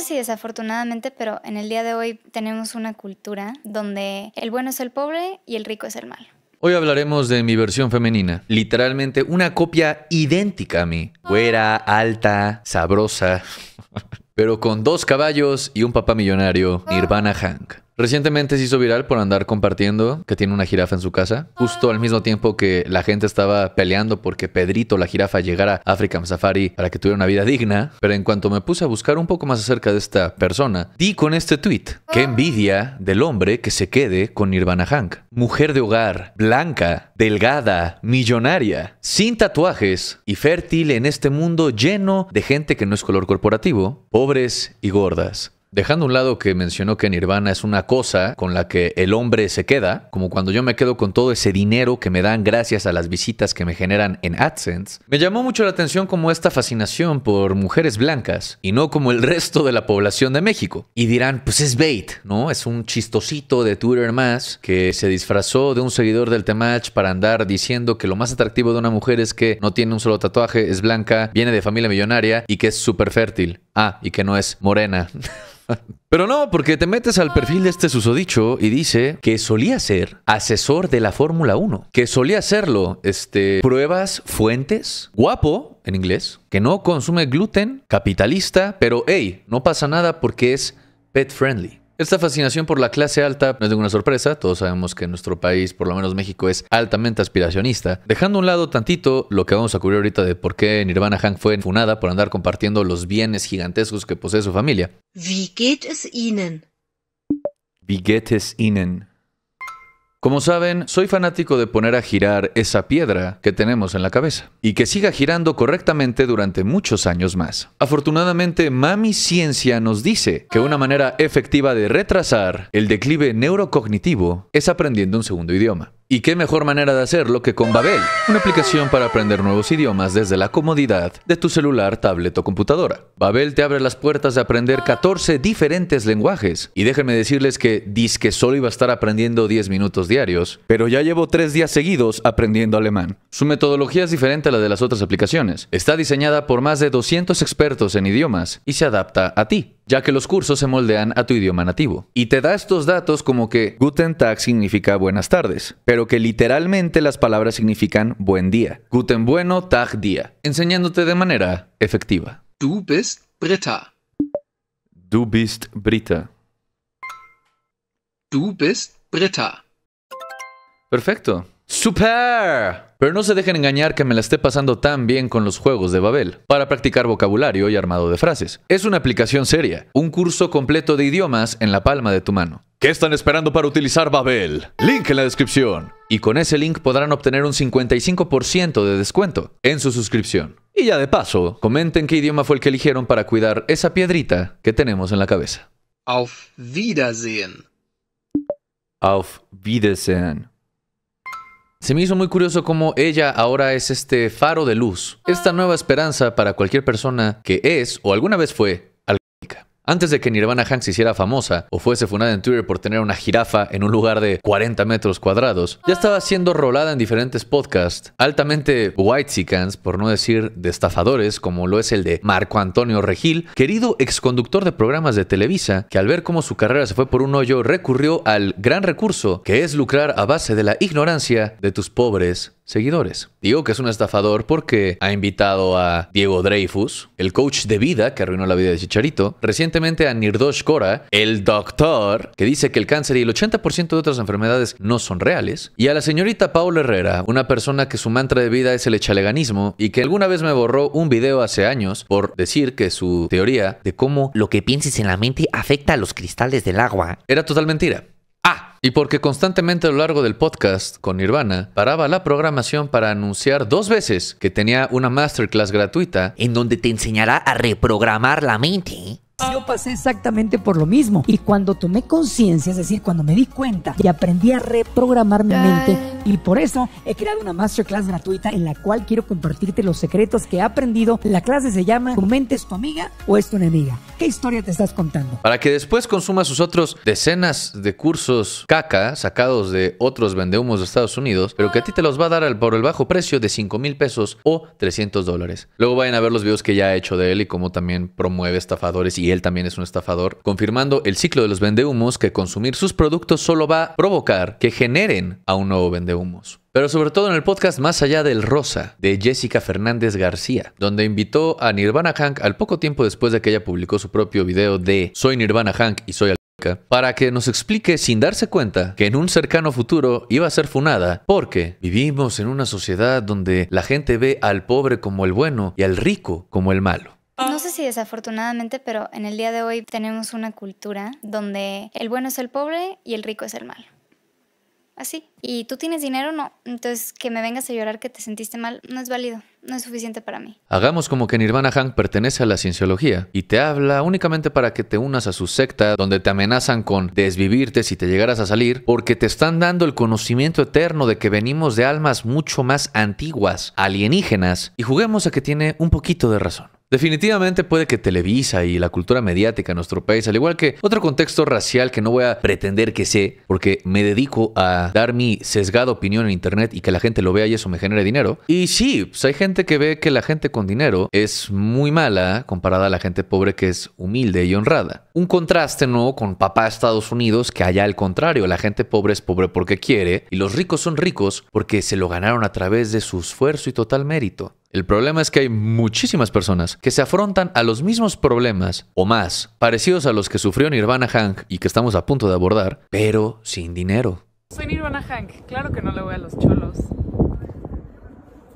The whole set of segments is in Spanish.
sé si desafortunadamente, pero en el día de hoy tenemos una cultura donde el bueno es el pobre y el rico es el malo. Hoy hablaremos de mi versión femenina. Literalmente una copia idéntica a mí. Güera, alta, sabrosa. Pero con dos caballos y un papá millonario, Nirvana Hank. Recientemente se hizo viral por andar compartiendo que tiene una jirafa en su casa, justo al mismo tiempo que la gente estaba peleando porque Pedrito, la jirafa, llegara a African Safari para que tuviera una vida digna. Pero en cuanto me puse a buscar un poco más acerca de esta persona, di con este tweet: Qué envidia del hombre que se quede con Nirvana Hank. Mujer de hogar, blanca, delgada, millonaria, sin tatuajes y fértil en este mundo lleno de gente que no es color corporativo, pobres y gordas. Dejando un lado que mencionó que Nirvana es una cosa con la que el hombre se queda, como cuando yo me quedo con todo ese dinero que me dan gracias a las visitas que me generan en AdSense, me llamó mucho la atención como esta fascinación por mujeres blancas y no como el resto de la población de México. Y dirán, pues es bait, ¿no? Es un chistosito de Twitter más que se disfrazó de un seguidor del Temach para andar diciendo que lo más atractivo de una mujer es que no tiene un solo tatuaje, es blanca, viene de familia millonaria y que es súper fértil. Ah, y que no es morena. Pero no, porque te metes al perfil de este susodicho y dice que solía ser asesor de la Fórmula 1, que solía hacerlo, este, pruebas, fuentes, guapo en inglés, que no consume gluten, capitalista, pero hey, no pasa nada porque es pet friendly. Esta fascinación por la clase alta no es ninguna sorpresa, todos sabemos que nuestro país, por lo menos México, es altamente aspiracionista. Dejando a un lado tantito lo que vamos a cubrir ahorita de por qué Nirvana Hank fue enfunada por andar compartiendo los bienes gigantescos que posee su familia. Wie es Ihnen? Como saben, soy fanático de poner a girar esa piedra que tenemos en la cabeza y que siga girando correctamente durante muchos años más. Afortunadamente, Mami Ciencia nos dice que una manera efectiva de retrasar el declive neurocognitivo es aprendiendo un segundo idioma. Y qué mejor manera de hacerlo que con Babel, una aplicación para aprender nuevos idiomas desde la comodidad de tu celular, tablet o computadora. Babel te abre las puertas de aprender 14 diferentes lenguajes. Y déjenme decirles que disque solo iba a estar aprendiendo 10 minutos diarios, pero ya llevo 3 días seguidos aprendiendo alemán. Su metodología es diferente a la de las otras aplicaciones. Está diseñada por más de 200 expertos en idiomas y se adapta a ti ya que los cursos se moldean a tu idioma nativo. Y te da estos datos como que Guten Tag significa buenas tardes, pero que literalmente las palabras significan buen día. Guten bueno, Tag día, enseñándote de manera efectiva. Du bist Britta. Du bist Britta. Du bist Britta. Perfecto. Super. Pero no se dejen engañar que me la esté pasando tan bien con los juegos de Babel, para practicar vocabulario y armado de frases. Es una aplicación seria, un curso completo de idiomas en la palma de tu mano. ¿Qué están esperando para utilizar Babel? Link en la descripción. Y con ese link podrán obtener un 55% de descuento en su suscripción. Y ya de paso, comenten qué idioma fue el que eligieron para cuidar esa piedrita que tenemos en la cabeza. Auf Wiedersehen. Auf Wiedersehen. Se me hizo muy curioso cómo ella ahora es este faro de luz, esta ah. nueva esperanza para cualquier persona que es o alguna vez fue antes de que Nirvana Hanks hiciera famosa o fuese funada en Twitter por tener una jirafa en un lugar de 40 metros cuadrados, ya estaba siendo rolada en diferentes podcasts altamente whitesicans, por no decir de estafadores, como lo es el de Marco Antonio Regil, querido exconductor de programas de Televisa, que al ver cómo su carrera se fue por un hoyo recurrió al gran recurso que es lucrar a base de la ignorancia de tus pobres seguidores. Digo que es un estafador porque ha invitado a Diego Dreyfus, el coach de vida que arruinó la vida de Chicharito, recientemente a Nirdosh Kora, el doctor, que dice que el cáncer y el 80% de otras enfermedades no son reales, y a la señorita Paula Herrera, una persona que su mantra de vida es el echaleganismo y que alguna vez me borró un video hace años por decir que su teoría de cómo lo que pienses en la mente afecta a los cristales del agua era total mentira. ¡Ah! Y porque constantemente a lo largo del podcast con Nirvana paraba la programación para anunciar dos veces que tenía una masterclass gratuita en donde te enseñará a reprogramar la mente yo pasé exactamente por lo mismo. Y cuando tomé conciencia, es decir, cuando me di cuenta y aprendí a reprogramar mi mente, y por eso he creado una masterclass gratuita en la cual quiero compartirte los secretos que he aprendido. La clase se llama ¿Tu mente es tu amiga o es tu enemiga? ¿Qué historia te estás contando? Para que después consumas sus otros decenas de cursos caca sacados de otros vendehumos de Estados Unidos, pero que a ti te los va a dar por el bajo precio de 5 mil pesos o 300 dólares. Luego vayan a ver los videos que ya he hecho de él y cómo también promueve estafadores y y él también es un estafador, confirmando el ciclo de los vendehumos que consumir sus productos solo va a provocar que generen a un nuevo vendehumos. Pero sobre todo en el podcast Más allá del rosa de Jessica Fernández García, donde invitó a Nirvana Hank al poco tiempo después de que ella publicó su propio video de Soy Nirvana Hank y soy alca para que nos explique sin darse cuenta que en un cercano futuro iba a ser funada porque vivimos en una sociedad donde la gente ve al pobre como el bueno y al rico como el malo. No sé ah. si desafortunadamente, pero en el día de hoy tenemos una cultura donde el bueno es el pobre y el rico es el malo. Así. Y tú tienes dinero, no. Entonces, que me vengas a llorar que te sentiste mal no es válido, no es suficiente para mí. Hagamos como que Nirvana Hank pertenece a la cienciología y te habla únicamente para que te unas a su secta donde te amenazan con desvivirte si te llegaras a salir porque te están dando el conocimiento eterno de que venimos de almas mucho más antiguas, alienígenas, y juguemos a que tiene un poquito de razón. Definitivamente puede que Televisa y la cultura mediática en nuestro país, al igual que otro contexto racial que no voy a pretender que sé, porque me dedico a dar mi sesgada opinión en internet y que la gente lo vea y eso me genere dinero. Y sí, pues, hay gente que ve que la gente con dinero es muy mala comparada a la gente pobre que es humilde y honrada. Un contraste nuevo con papá Estados Unidos que allá al contrario, la gente pobre es pobre porque quiere y los ricos son ricos porque se lo ganaron a través de su esfuerzo y total mérito. El problema es que hay muchísimas personas que se afrontan a los mismos problemas o más parecidos a los que sufrió Nirvana Hank y que estamos a punto de abordar, pero sin dinero. Soy Nirvana Hank, claro que no le voy a los cholos.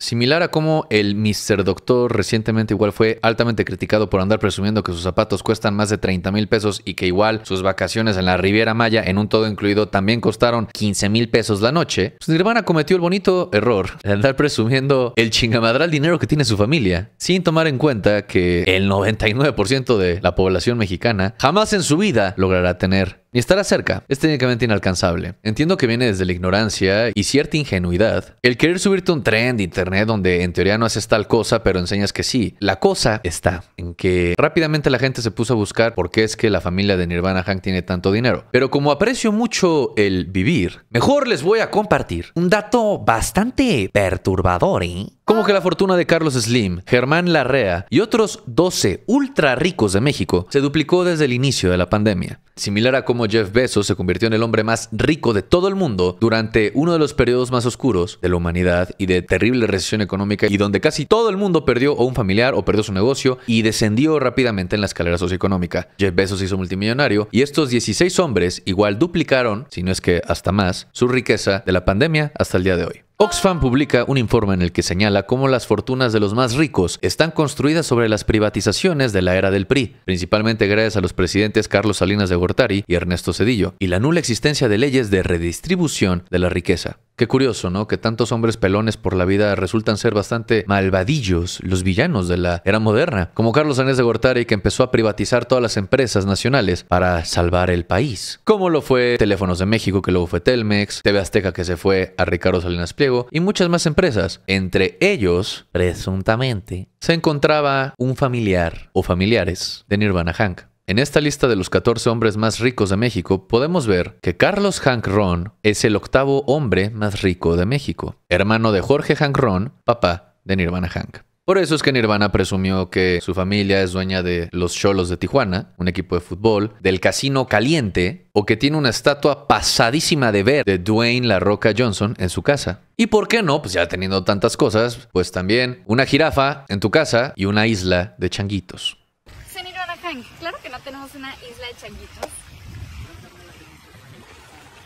Similar a como el Mr. Doctor recientemente igual fue altamente criticado por andar presumiendo que sus zapatos cuestan más de 30 mil pesos y que igual sus vacaciones en la Riviera Maya en un todo incluido también costaron 15 mil pesos la noche, su pues, Nirvana cometió el bonito error de andar presumiendo el chingamadral dinero que tiene su familia, sin tomar en cuenta que el 99% de la población mexicana jamás en su vida logrará tener ni estar cerca. Es técnicamente inalcanzable. Entiendo que viene desde la ignorancia y cierta ingenuidad. El querer subirte un tren de internet donde en teoría no haces tal cosa, pero enseñas que sí. La cosa está en que rápidamente la gente se puso a buscar por qué es que la familia de Nirvana Hank tiene tanto dinero. Pero como aprecio mucho el vivir, mejor les voy a compartir un dato bastante perturbador, ¿eh? Como que la fortuna de Carlos Slim, Germán Larrea y otros 12 ultra ricos de México se duplicó desde el inicio de la pandemia similar a cómo Jeff Bezos se convirtió en el hombre más rico de todo el mundo durante uno de los periodos más oscuros de la humanidad y de terrible recesión económica y donde casi todo el mundo perdió o un familiar o perdió su negocio y descendió rápidamente en la escalera socioeconómica. Jeff Bezos hizo multimillonario y estos 16 hombres igual duplicaron, si no es que hasta más, su riqueza de la pandemia hasta el día de hoy. Oxfam publica un informe en el que señala cómo las fortunas de los más ricos están construidas sobre las privatizaciones de la era del PRI, principalmente gracias a los presidentes Carlos Salinas de Gortari y Ernesto Cedillo, y la nula existencia de leyes de redistribución de la riqueza. Qué curioso, ¿no? Que tantos hombres pelones por la vida resultan ser bastante malvadillos, los villanos de la era moderna, como Carlos Anés de Gortari que empezó a privatizar todas las empresas nacionales para salvar el país, como lo fue Teléfonos de México que luego fue Telmex, TV Azteca que se fue a Ricardo Salinas Pliego y muchas más empresas. Entre ellos, presuntamente, se encontraba un familiar o familiares de Nirvana Hank. En esta lista de los 14 hombres más ricos de México, podemos ver que Carlos Hank Ron es el octavo hombre más rico de México, hermano de Jorge Hank Ron, papá de Nirvana Hank. Por eso es que Nirvana presumió que su familia es dueña de los Cholos de Tijuana, un equipo de fútbol, del Casino Caliente, o que tiene una estatua pasadísima de ver de Dwayne La Roca Johnson en su casa. ¿Y por qué no? Pues ya teniendo tantas cosas, pues también una jirafa en tu casa y una isla de changuitos. ¿Claro? tenemos una isla de changuitos.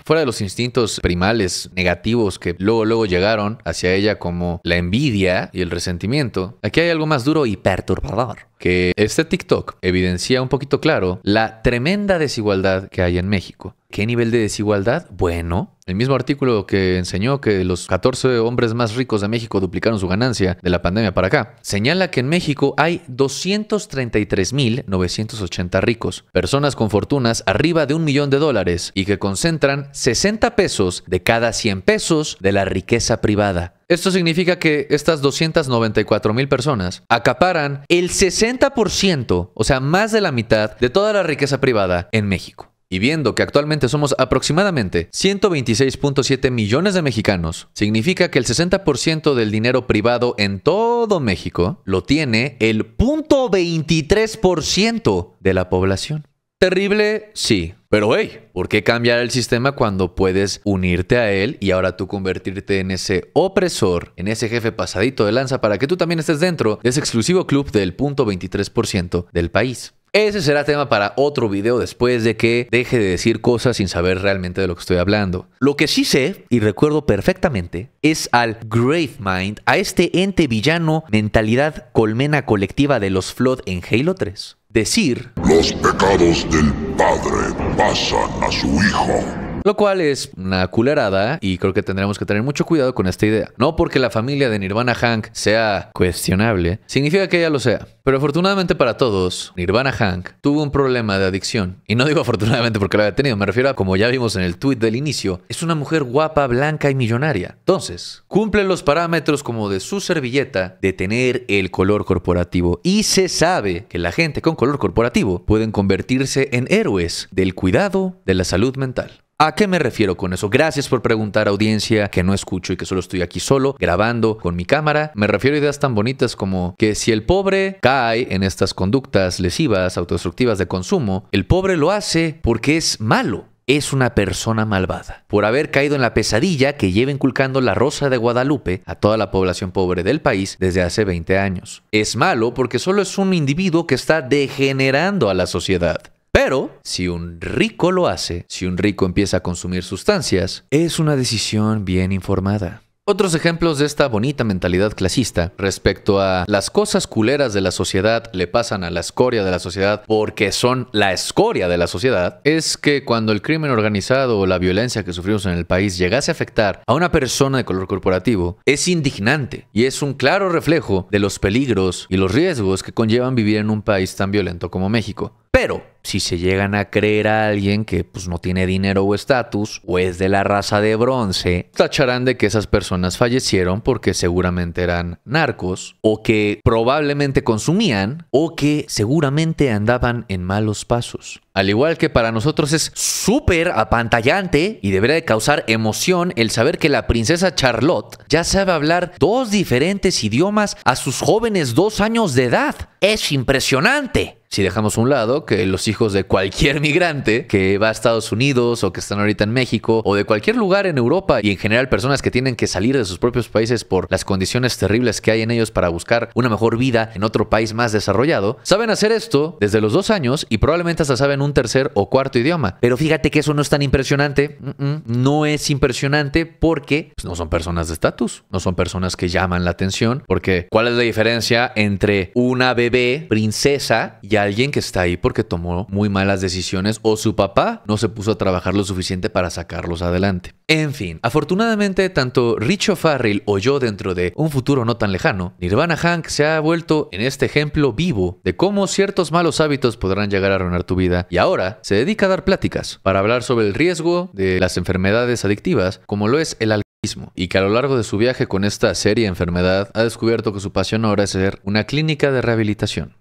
Fuera de los instintos primales negativos que luego luego llegaron hacia ella como la envidia y el resentimiento, aquí hay algo más duro y perturbador que este TikTok evidencia un poquito claro la tremenda desigualdad que hay en México. ¿Qué nivel de desigualdad? Bueno, el mismo artículo que enseñó que los 14 hombres más ricos de México duplicaron su ganancia de la pandemia para acá, señala que en México hay 233.980 ricos, personas con fortunas arriba de un millón de dólares y que concentran 60 pesos de cada 100 pesos de la riqueza privada. Esto significa que estas 294 mil personas acaparan el 60%, o sea, más de la mitad de toda la riqueza privada en México. Y viendo que actualmente somos aproximadamente 126.7 millones de mexicanos, significa que el 60% del dinero privado en todo México lo tiene el 0.23% de la población. Terrible, sí. Pero hey, ¿por qué cambiar el sistema cuando puedes unirte a él y ahora tú convertirte en ese opresor, en ese jefe pasadito de lanza para que tú también estés dentro de ese exclusivo club del .23% del país? Ese será tema para otro video después de que deje de decir cosas sin saber realmente de lo que estoy hablando. Lo que sí sé y recuerdo perfectamente es al Gravemind, a este ente villano, mentalidad colmena colectiva de los Flood en Halo 3 decir, los pecados del Padre pasan a su Hijo. Lo cual es una culerada y creo que tendremos que tener mucho cuidado con esta idea. No porque la familia de Nirvana Hank sea cuestionable, significa que ella lo sea. Pero afortunadamente para todos, Nirvana Hank tuvo un problema de adicción. Y no digo afortunadamente porque lo había tenido, me refiero a como ya vimos en el tweet del inicio, es una mujer guapa, blanca y millonaria. Entonces, cumple los parámetros como de su servilleta de tener el color corporativo. Y se sabe que la gente con color corporativo pueden convertirse en héroes del cuidado de la salud mental. ¿A qué me refiero con eso? Gracias por preguntar audiencia que no escucho y que solo estoy aquí solo grabando con mi cámara. Me refiero a ideas tan bonitas como que si el pobre cae en estas conductas lesivas, autodestructivas de consumo, el pobre lo hace porque es malo, es una persona malvada, por haber caído en la pesadilla que lleva inculcando la Rosa de Guadalupe a toda la población pobre del país desde hace 20 años. Es malo porque solo es un individuo que está degenerando a la sociedad. Pero si un rico lo hace, si un rico empieza a consumir sustancias, es una decisión bien informada. Otros ejemplos de esta bonita mentalidad clasista respecto a las cosas culeras de la sociedad le pasan a la escoria de la sociedad porque son la escoria de la sociedad es que cuando el crimen organizado o la violencia que sufrimos en el país llegase a afectar a una persona de color corporativo es indignante y es un claro reflejo de los peligros y los riesgos que conllevan vivir en un país tan violento como México. Pero si se llegan a creer a alguien que pues, no tiene dinero o estatus o es de la raza de bronce, tacharán de que esas personas fallecieron porque seguramente eran narcos o que probablemente consumían o que seguramente andaban en malos pasos. Al igual que para nosotros es súper apantallante y debería de causar emoción el saber que la princesa Charlotte ya sabe hablar dos diferentes idiomas a sus jóvenes dos años de edad. Es impresionante. Si dejamos a un lado que los hijos de cualquier migrante que va a Estados Unidos o que están ahorita en México o de cualquier lugar en Europa y en general personas que tienen que salir de sus propios países por las condiciones terribles que hay en ellos para buscar una mejor vida en otro país más desarrollado, saben hacer esto desde los dos años y probablemente hasta saben un tercer o cuarto idioma. Pero fíjate que eso no es tan impresionante. No es impresionante porque pues, no son personas de estatus, no son personas que llaman la atención. Porque, ¿cuál es la diferencia entre una bebé princesa y alguien que está ahí porque tomó muy malas decisiones o su papá no se puso a trabajar lo suficiente para sacarlos adelante? En fin, afortunadamente, tanto Richo Farrell o yo dentro de un futuro no tan lejano, Nirvana Hank se ha vuelto en este ejemplo vivo de cómo ciertos malos hábitos podrán llegar a arruinar tu vida y ahora se dedica a dar pláticas para hablar sobre el riesgo de las enfermedades adictivas como lo es el alcoholismo. y que a lo largo de su viaje con esta seria enfermedad ha descubierto que su pasión ahora es ser una clínica de rehabilitación.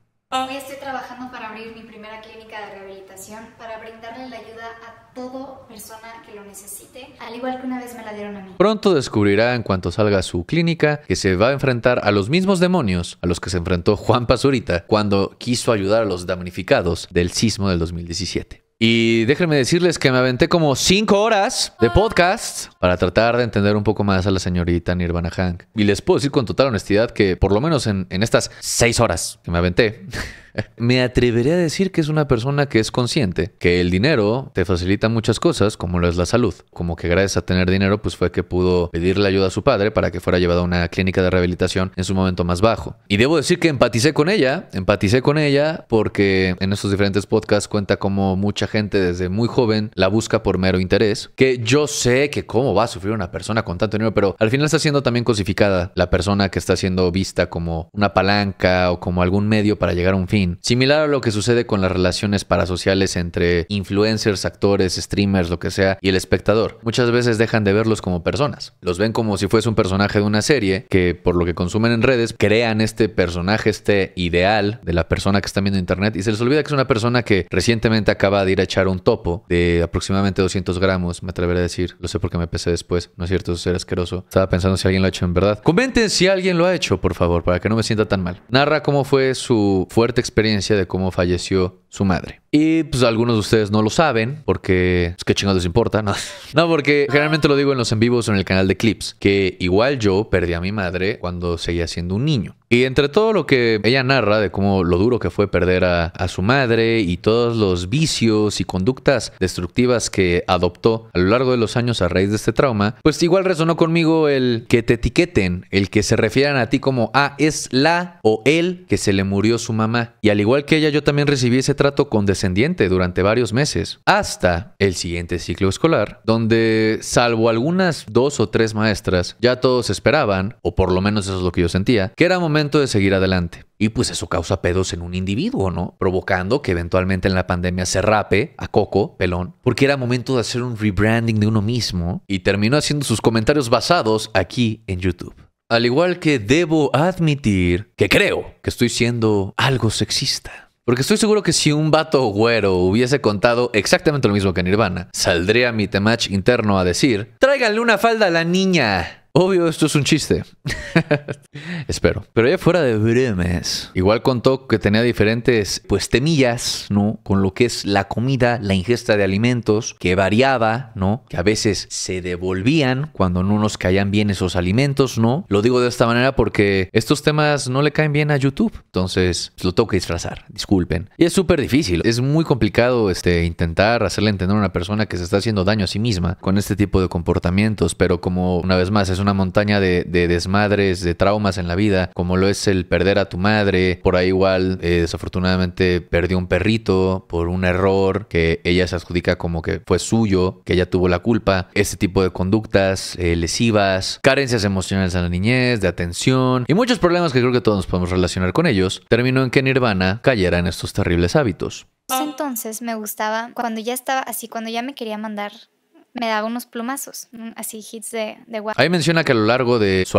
al igual que una vez me la dieron a mí. Pronto descubrirá en cuanto salga a su clínica que se va a enfrentar a los mismos demonios a los que se enfrentó Juan Pazurita cuando quiso ayudar a los damnificados del sismo del 2017. Y déjenme decirles que me aventé como cinco horas de ah. podcast para tratar de entender un poco más a la señorita Nirvana Hank. Y les puedo decir con total honestidad que por lo menos en, en estas seis horas que me aventé, Me atrevería a decir que es una persona que es consciente, que el dinero te facilita muchas cosas, como lo es la salud. Como que gracias a tener dinero, pues fue que pudo pedirle ayuda a su padre para que fuera llevado a una clínica de rehabilitación en su momento más bajo. Y debo decir que empaticé con ella, empaticé con ella porque en estos diferentes podcasts cuenta como mucha gente desde muy joven la busca por mero interés, que yo sé que cómo va a sufrir una persona con tanto dinero, pero al final está siendo también cosificada la persona que está siendo vista como una palanca o como algún medio para llegar a un fin Similar a lo que sucede con las relaciones parasociales entre influencers, actores, streamers, lo que sea, y el espectador. Muchas veces dejan de verlos como personas. Los ven como si fuese un personaje de una serie que, por lo que consumen en redes, crean este personaje, este ideal de la persona que está viendo internet y se les olvida que es una persona que recientemente acaba de ir a echar un topo de aproximadamente 200 gramos, me atreveré a decir. Lo sé porque me pesé después. No es cierto, eso era asqueroso. Estaba pensando si alguien lo ha hecho en verdad. Comenten si alguien lo ha hecho, por favor, para que no me sienta tan mal. Narra cómo fue su fuerte experiencia experiencia de cómo falleció su madre. Y pues algunos de ustedes no lo saben porque es pues, que chingados les importa, ¿no? no, porque generalmente lo digo en los en vivos en el canal de clips, que igual yo perdí a mi madre cuando seguía siendo un niño. Y entre todo lo que ella narra de cómo lo duro que fue perder a, su madre y todos los vicios y conductas destructivas que adoptó a lo largo de los años a raíz de este trauma, pues igual resonó conmigo el que te etiqueten, el que se refieran a ti como, ah, es la o él que se le murió su mamá. Y al igual que ella, yo también recibí ese trato con durante varios meses, hasta el siguiente ciclo escolar, donde salvo algunas dos o tres maestras, ya todos esperaban, o por lo menos eso es lo que yo sentía, que era momento de seguir adelante. Y pues eso causa pedos en un individuo, ¿no? Provocando que eventualmente en la pandemia se rape a Coco, pelón, porque era momento de hacer un rebranding de uno mismo y terminó haciendo sus comentarios basados aquí en YouTube. Al igual que debo admitir que creo que estoy siendo algo sexista. Porque estoy seguro que si un vato güero hubiese contado exactamente lo mismo que Nirvana, saldría mi temach interno a decir, tráiganle una falda a la niña. Obvio, esto es un chiste. Espero. Pero ya fuera de bremes, igual contó que tenía diferentes, pues, temillas, ¿no? Con lo que es la comida, la ingesta de alimentos, que variaba, ¿no? Que a veces se devolvían cuando no nos caían bien esos alimentos, ¿no? Lo digo de esta manera porque estos temas no le caen bien a YouTube. Entonces, lo tengo que disfrazar, disculpen. Y es súper difícil. Es muy complicado, este, intentar hacerle entender a una persona que se está haciendo daño a sí misma con este tipo de comportamientos. Pero como, una vez más, es una montaña de, desmadres, de traumas en la vida, como lo es el perder a tu madre, por ahí igual eh, desafortunadamente perdió un perrito por un error que ella se adjudica como que fue suyo, que ella tuvo la culpa, este tipo de conductas eh, lesivas, carencias emocionales en la niñez, de atención y muchos problemas que creo que todos nos podemos relacionar con ellos, terminó en que Nirvana cayera en estos terribles hábitos. Pues entonces me gustaba cuando ya estaba así, cuando ya me quería mandar me da unos plumazos, así hits de, de guapo. Ahí menciona que a lo largo de su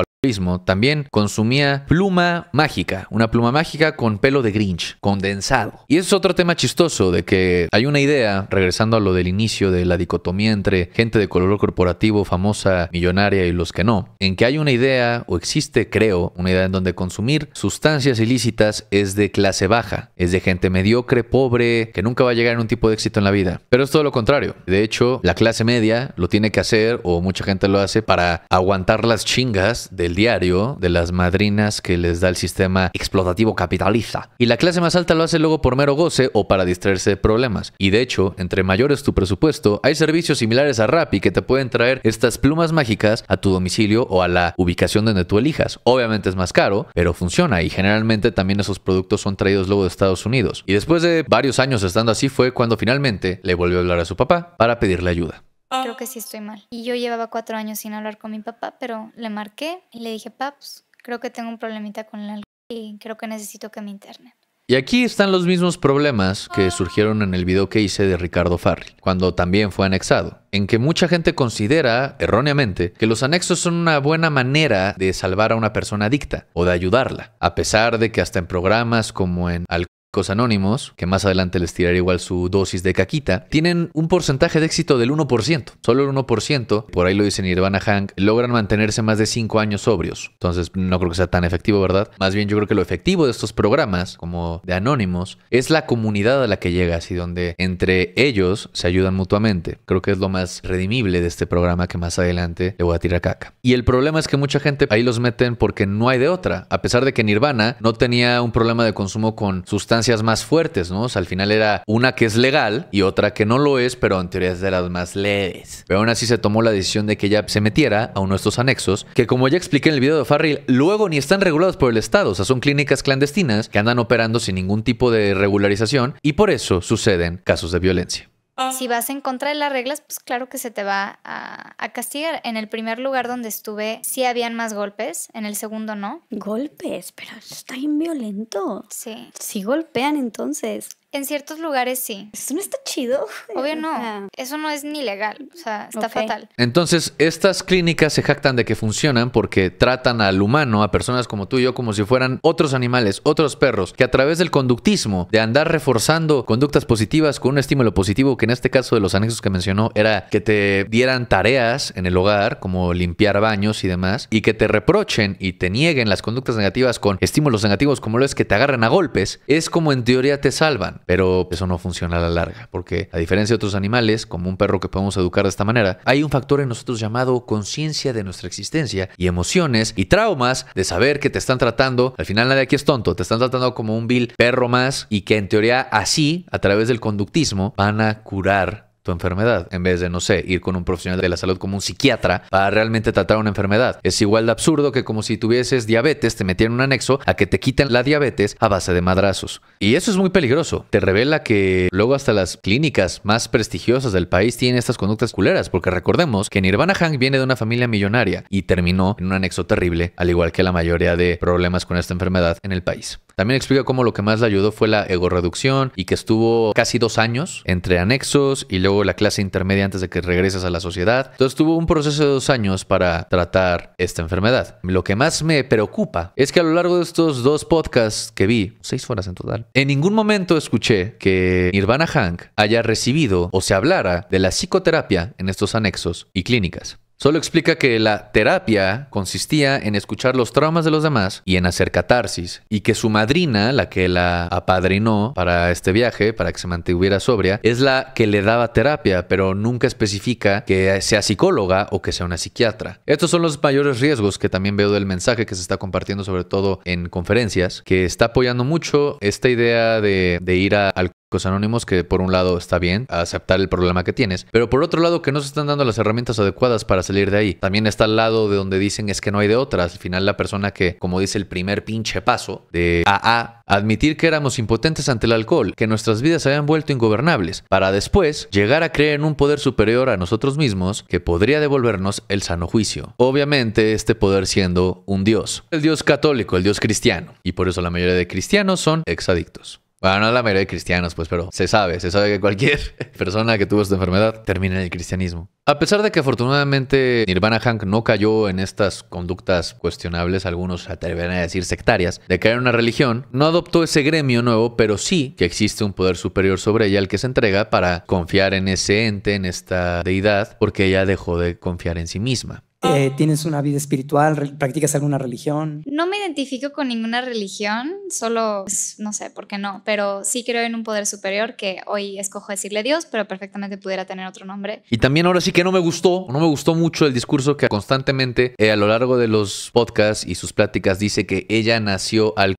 también consumía pluma mágica, una pluma mágica con pelo de Grinch condensado. Y es otro tema chistoso de que hay una idea, regresando a lo del inicio de la dicotomía entre gente de color corporativo famosa, millonaria y los que no, en que hay una idea o existe, creo, una idea en donde consumir sustancias ilícitas es de clase baja, es de gente mediocre, pobre, que nunca va a llegar a un tipo de éxito en la vida. Pero es todo lo contrario. De hecho, la clase media lo tiene que hacer o mucha gente lo hace para aguantar las chingas del diario, de las madrinas que les da el sistema explotativo capitalista. Y la clase más alta lo hace luego por mero goce o para distraerse de problemas. Y de hecho, entre mayores tu presupuesto, hay servicios similares a Rappi que te pueden traer estas plumas mágicas a tu domicilio o a la ubicación donde tú elijas. Obviamente es más caro, pero funciona y generalmente también esos productos son traídos luego de Estados Unidos. Y después de varios años estando así fue cuando finalmente le volvió a hablar a su papá para pedirle ayuda. Creo que sí ah. estoy mal. Y yo llevaba cuatro años sin hablar con mi papá, pero le marqué y le dije, paps, creo que tengo un problemita con el alcohol y creo que necesito que me internen. Y aquí están los mismos problemas que ah. surgieron en el video que hice de Ricardo Farril, cuando también fue anexado, en que mucha gente considera, erróneamente, que los anexos son una buena manera de salvar a una persona adicta o de ayudarla, a pesar de que hasta en programas como en Alcohol anónimos, que más adelante les tiraré igual su dosis de caquita, tienen un porcentaje de éxito del 1%. Solo el 1%, por ahí lo dice Nirvana Hank, logran mantenerse más de 5 años sobrios. Entonces no creo que sea tan efectivo, ¿verdad? Más bien yo creo que lo efectivo de estos programas, como de anónimos, es la comunidad a la que llegas y donde entre ellos se ayudan mutuamente. Creo que es lo más redimible de este programa que más adelante le voy a tirar caca. Y el problema es que mucha gente ahí los meten porque no hay de otra. A pesar de que Nirvana no tenía un problema de consumo con sustancias más fuertes, ¿no? O sea, al final era una que es legal y otra que no lo es, pero en teoría es de las más leves. Pero aún así se tomó la decisión de que ella se metiera a uno de estos anexos, que como ya expliqué en el video de Farrell, luego ni están regulados por el Estado, o sea, son clínicas clandestinas que andan operando sin ningún tipo de regularización y por eso suceden casos de violencia. Ah. Si vas en contra de las reglas, pues claro que se te va a, castigar. En el primer lugar donde estuve sí habían más golpes, en el segundo no. Golpes, pero está inviolento. violento. Sí. Sí golpean entonces. En ciertos lugares sí. Eso no está chido. Obvio no. Eso no es ni legal. O sea, está fatal. Entonces, estas clínicas se jactan de que funcionan porque tratan al humano, a personas como tú y yo, como si fueran otros animales, otros perros, que a través del conductismo, de andar reforzando conductas positivas con un estímulo positivo, que en este caso de los anexos que mencionó era que te dieran tareas en el hogar, como limpiar baños y demás, y que te reprochen y te nieguen las conductas negativas con estímulos negativos, como lo es que te agarren a golpes, es como en teoría te salvan pero eso no funciona a la larga, porque a diferencia de otros animales, como un perro que podemos educar de esta manera, hay un factor en nosotros llamado conciencia de nuestra existencia y emociones y traumas de saber que te están tratando, al final nadie aquí es tonto, te están tratando como un vil perro más y que en teoría así, a través del conductismo, van a curar tu enfermedad, en vez de, no sé, ir con un profesional de la salud como un psiquiatra para realmente tratar una enfermedad. Es igual de absurdo que como si tuvieses diabetes, te metieran un anexo a que te quiten la diabetes a base de madrazos. Y eso es muy peligroso. Te revela que luego hasta las clínicas más prestigiosas del país tienen estas conductas culeras, porque recordemos que Nirvana Hank viene de una familia millonaria y terminó en un anexo terrible, al igual que la mayoría de problemas con esta enfermedad en el país. También explica cómo lo que más le ayudó fue la egorreducción y que estuvo casi dos años entre anexos y luego la clase intermedia antes de que regreses a la sociedad. Entonces tuvo un proceso de dos años para tratar esta enfermedad. Lo que más me preocupa es que a lo largo de estos dos podcasts que vi, seis horas en total, en ningún momento escuché que Nirvana Hank haya recibido o se hablara de la psicoterapia en estos anexos y clínicas. Solo explica que la terapia consistía en escuchar los traumas de los demás y en hacer catarsis, y que su madrina, la que la apadrinó para este viaje, para que se mantuviera sobria, es la que le daba terapia, pero nunca especifica que sea psicóloga o que sea una psiquiatra. Estos son los mayores riesgos que también veo del mensaje que se está compartiendo, sobre todo en conferencias, que está apoyando mucho esta idea de, ir a, al Anónimos que por un lado está bien aceptar el problema que tienes, pero por otro lado que no se están dando las herramientas adecuadas para salir de ahí. También está al lado de donde dicen es que no hay de otras. Al final la persona que, como dice el primer pinche paso de AA, admitir que éramos impotentes ante el alcohol, que nuestras vidas se habían vuelto ingobernables, para después llegar a creer en un poder superior a nosotros mismos que podría devolvernos el sano juicio. Obviamente este poder siendo un dios, el dios católico, el dios cristiano, y por eso la mayoría de cristianos son exadictos. Bueno, no la mayoría de cristianos, pues, pero se sabe, se sabe que cualquier persona que tuvo esta enfermedad termina en el cristianismo. A pesar de que afortunadamente Nirvana Hank no cayó en estas conductas cuestionables, algunos se a decir sectarias, de crear una religión, no adoptó ese gremio nuevo, pero sí que existe un poder superior sobre ella al que se entrega para confiar en ese ente, en esta deidad, porque ella dejó de confiar en sí misma. Ah. Eh, ¿Tienes una vida espiritual? ¿Practicas alguna religión? No me identifico con ninguna religión, solo pues, no sé por qué no, pero sí creo en un poder superior que hoy escojo decirle Dios, pero perfectamente pudiera tener otro nombre. Y también ahora sí que no me gustó, no me gustó mucho el discurso que constantemente eh, a lo largo de los podcasts y sus pláticas dice que ella nació al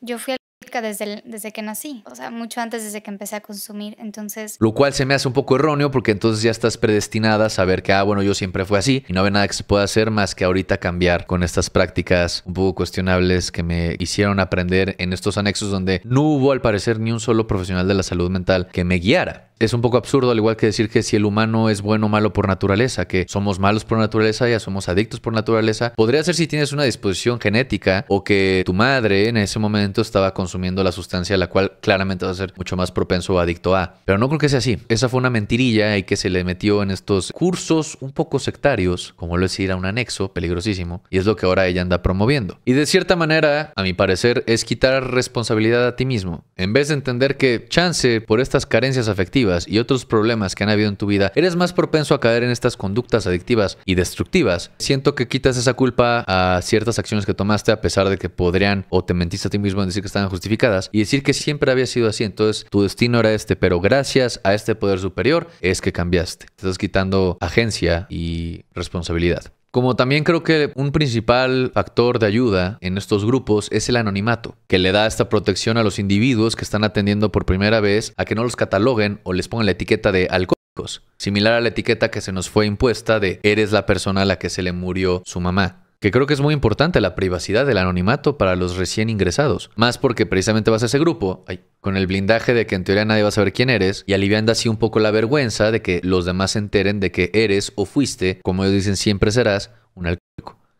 Yo fui desde, desde que nací, o sea, mucho antes desde que empecé a consumir, entonces... Lo cual se me hace un poco erróneo porque entonces ya estás predestinada a saber que, ah, bueno, yo siempre fue así y no ve nada que se pueda hacer más que ahorita cambiar con estas prácticas un poco cuestionables que me hicieron aprender en estos anexos donde no hubo al parecer ni un solo profesional de la salud mental que me guiara es un poco absurdo, al igual que decir que si el humano es bueno o malo por naturaleza, que somos malos por naturaleza, ya somos adictos por naturaleza. Podría ser si tienes una disposición genética o que tu madre en ese momento estaba consumiendo la sustancia, la cual claramente va a ser mucho más propenso o adicto a. Pero no creo que sea así. Esa fue una mentirilla y que se le metió en estos cursos un poco sectarios, como lo es a un anexo, peligrosísimo, y es lo que ahora ella anda promoviendo. Y de cierta manera, a mi parecer, es quitar responsabilidad a ti mismo. En vez de entender que chance por estas carencias afectivas, y otros problemas que han habido en tu vida, eres más propenso a caer en estas conductas adictivas y destructivas. Siento que quitas esa culpa a ciertas acciones que tomaste a pesar de que podrían o te mentiste a ti mismo en decir que estaban justificadas y decir que siempre había sido así, entonces tu destino era este, pero gracias a este poder superior es que cambiaste. Te estás quitando agencia y responsabilidad. Como también creo que un principal factor de ayuda en estos grupos es el anonimato, que le da esta protección a los individuos que están atendiendo por primera vez a que no los cataloguen o les pongan la etiqueta de alcohólicos, similar a la etiqueta que se nos fue impuesta de eres la persona a la que se le murió su mamá que creo que es muy importante la privacidad, del anonimato para los recién ingresados. Más porque precisamente vas a ese grupo, con el blindaje de que en teoría nadie va a saber quién eres, y aliviando así un poco la vergüenza de que los demás se enteren de que eres o fuiste, como ellos dicen siempre serás,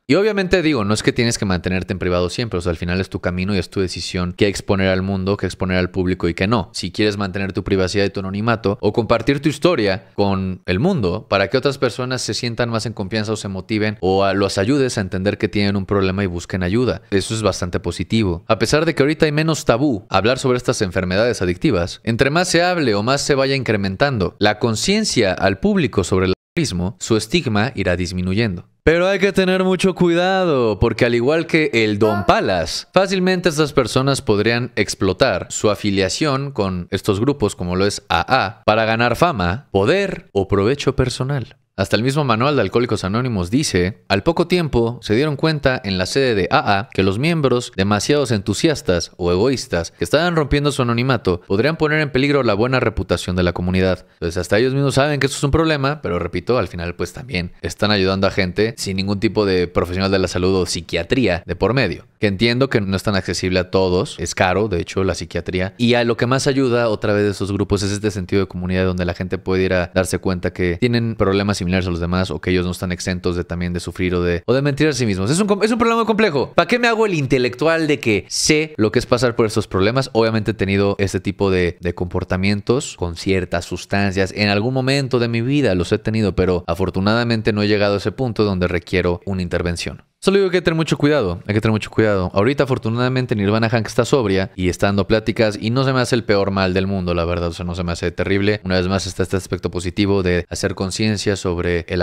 y obviamente digo, no es que tienes que mantenerte en privado siempre, o sea, al final es tu camino y es tu decisión qué exponer al mundo, qué exponer al público y qué no. Si quieres mantener tu privacidad y tu anonimato o compartir tu historia con el mundo para que otras personas se sientan más en confianza o se motiven o los ayudes a entender que tienen un problema y busquen ayuda. Eso es bastante positivo. A pesar de que ahorita hay menos tabú hablar sobre estas enfermedades adictivas, entre más se hable o más se vaya incrementando la conciencia al público sobre la su estigma irá disminuyendo. Pero hay que tener mucho cuidado, porque al igual que el Don Palas, fácilmente estas personas podrían explotar su afiliación con estos grupos como lo es AA para ganar fama, poder o provecho personal. Hasta el mismo manual de Alcohólicos Anónimos dice, al poco tiempo se dieron cuenta en la sede de AA que los miembros, demasiados entusiastas o egoístas, que estaban rompiendo su anonimato, podrían poner en peligro la buena reputación de la comunidad. Entonces pues hasta ellos mismos saben que eso es un problema, pero repito, al final pues también están ayudando a gente sin ningún tipo de profesional de la salud o psiquiatría de por medio, que entiendo que no es tan accesible a todos, es caro, de hecho, la psiquiatría, y a lo que más ayuda otra vez de esos grupos es este sentido de comunidad donde la gente puede ir a darse cuenta que tienen problemas similares a los demás o que ellos no están exentos de también de sufrir o de, o de mentir a sí mismos. Es un, es un problema complejo. ¿Para qué me hago el intelectual de que sé lo que es pasar por estos problemas? Obviamente he tenido este tipo de, de comportamientos con ciertas sustancias. En algún momento de mi vida los he tenido, pero afortunadamente no he llegado a ese punto donde requiero una intervención. Solo digo que hay que tener mucho cuidado, hay que tener mucho cuidado. Ahorita afortunadamente Nirvana Hank está sobria y está dando pláticas y no se me hace el peor mal del mundo, la verdad, o sea, no se me hace terrible. Una vez más está este aspecto positivo de hacer conciencia sobre el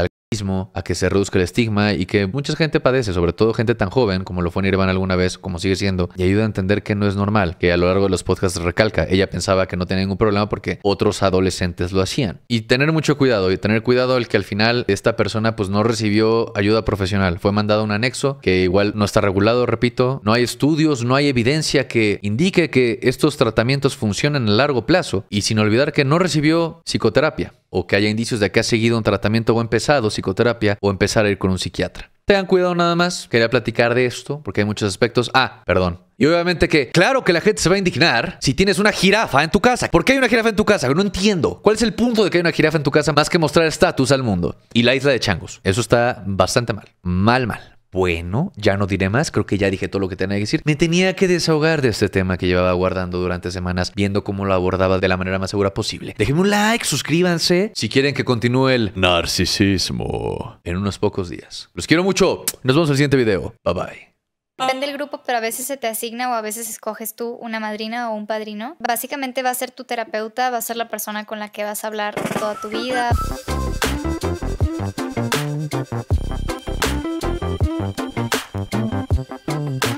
a que se reduzca el estigma y que mucha gente padece, sobre todo gente tan joven como lo fue Nirvana alguna vez, como sigue siendo, y ayuda a entender que no es normal, que a lo largo de los podcasts recalca, ella pensaba que no tenía ningún problema porque otros adolescentes lo hacían. Y tener mucho cuidado, y tener cuidado el que al final esta persona pues no recibió ayuda profesional, fue mandado un anexo que igual no está regulado, repito, no hay estudios, no hay evidencia que indique que estos tratamientos funcionen a largo plazo, y sin olvidar que no recibió psicoterapia o que haya indicios de que ha seguido un tratamiento o empezado psicoterapia o empezar a ir con un psiquiatra. Tengan cuidado nada más, quería platicar de esto porque hay muchos aspectos. Ah, perdón. Y obviamente que, claro que la gente se va a indignar si tienes una jirafa en tu casa. ¿Por qué hay una jirafa en tu casa? No entiendo. ¿Cuál es el punto de que hay una jirafa en tu casa más que mostrar estatus al mundo? Y la isla de changos. Eso está bastante mal. Mal, mal. Bueno, ya no diré más, creo que ya dije todo lo que tenía que decir. Me tenía que desahogar de este tema que llevaba guardando durante semanas, viendo cómo lo abordaba de la manera más segura posible. Déjenme un like, suscríbanse si quieren que continúe el narcisismo en unos pocos días. Los quiero mucho, nos vemos en el siguiente video. Bye bye. Depende del grupo, pero a veces se te asigna o a veces escoges tú una madrina o un padrino. Básicamente va a ser tu terapeuta, va a ser la persona con la que vas a hablar toda tu vida. Thank